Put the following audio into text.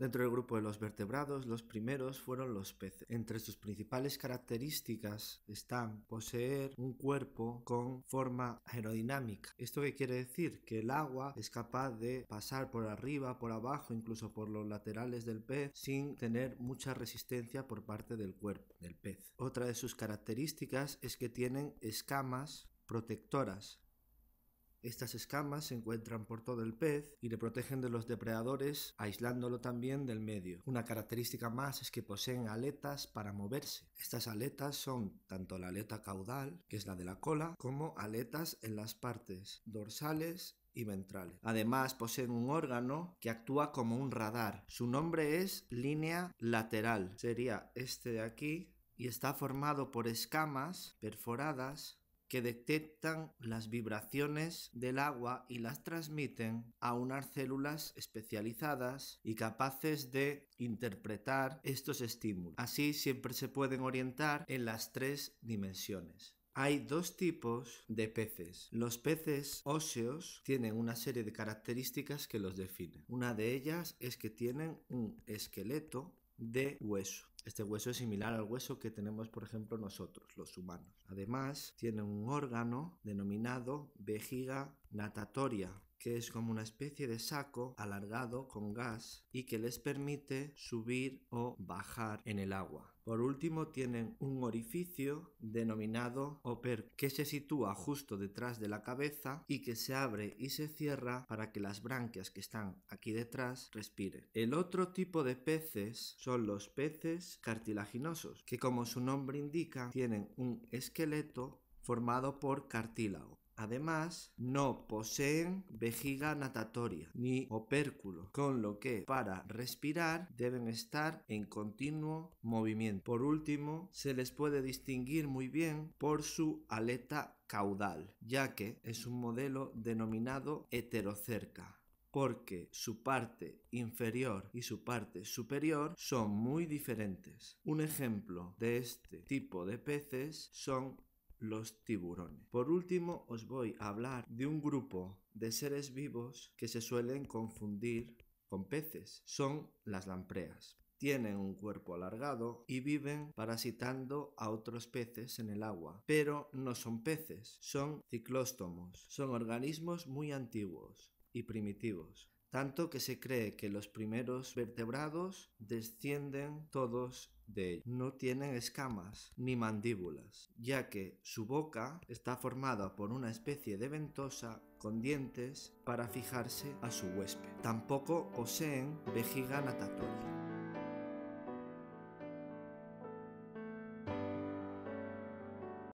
Dentro del grupo de los vertebrados, los primeros fueron los peces. Entre sus principales características están poseer un cuerpo con forma aerodinámica. ¿Esto qué quiere decir? Que el agua es capaz de pasar por arriba, por abajo, incluso por los laterales del pez sin tener mucha resistencia por parte del cuerpo del pez. Otra de sus características es que tienen escamas protectoras estas escamas se encuentran por todo el pez y le protegen de los depredadores, aislándolo también del medio. Una característica más es que poseen aletas para moverse. Estas aletas son tanto la aleta caudal, que es la de la cola, como aletas en las partes dorsales y ventrales. Además, poseen un órgano que actúa como un radar. Su nombre es línea lateral. Sería este de aquí y está formado por escamas perforadas que detectan las vibraciones del agua y las transmiten a unas células especializadas y capaces de interpretar estos estímulos. Así siempre se pueden orientar en las tres dimensiones. Hay dos tipos de peces. Los peces óseos tienen una serie de características que los definen. Una de ellas es que tienen un esqueleto de hueso. Este hueso es similar al hueso que tenemos, por ejemplo, nosotros, los humanos. Además, tiene un órgano denominado vejiga natatoria, que es como una especie de saco alargado con gas y que les permite subir o bajar en el agua. Por último tienen un orificio denominado oper que se sitúa justo detrás de la cabeza y que se abre y se cierra para que las branquias que están aquí detrás respiren. El otro tipo de peces son los peces cartilaginosos que como su nombre indica tienen un esqueleto formado por cartílago Además, no poseen vejiga natatoria ni opérculo, con lo que para respirar deben estar en continuo movimiento. Por último, se les puede distinguir muy bien por su aleta caudal, ya que es un modelo denominado heterocerca porque su parte inferior y su parte superior son muy diferentes. Un ejemplo de este tipo de peces son los tiburones. Por último, os voy a hablar de un grupo de seres vivos que se suelen confundir con peces. Son las lampreas. Tienen un cuerpo alargado y viven parasitando a otros peces en el agua. Pero no son peces, son ciclóstomos. Son organismos muy antiguos y primitivos tanto que se cree que los primeros vertebrados descienden todos de ellos. No tienen escamas ni mandíbulas, ya que su boca está formada por una especie de ventosa con dientes para fijarse a su huésped. Tampoco poseen vejiga natatoria.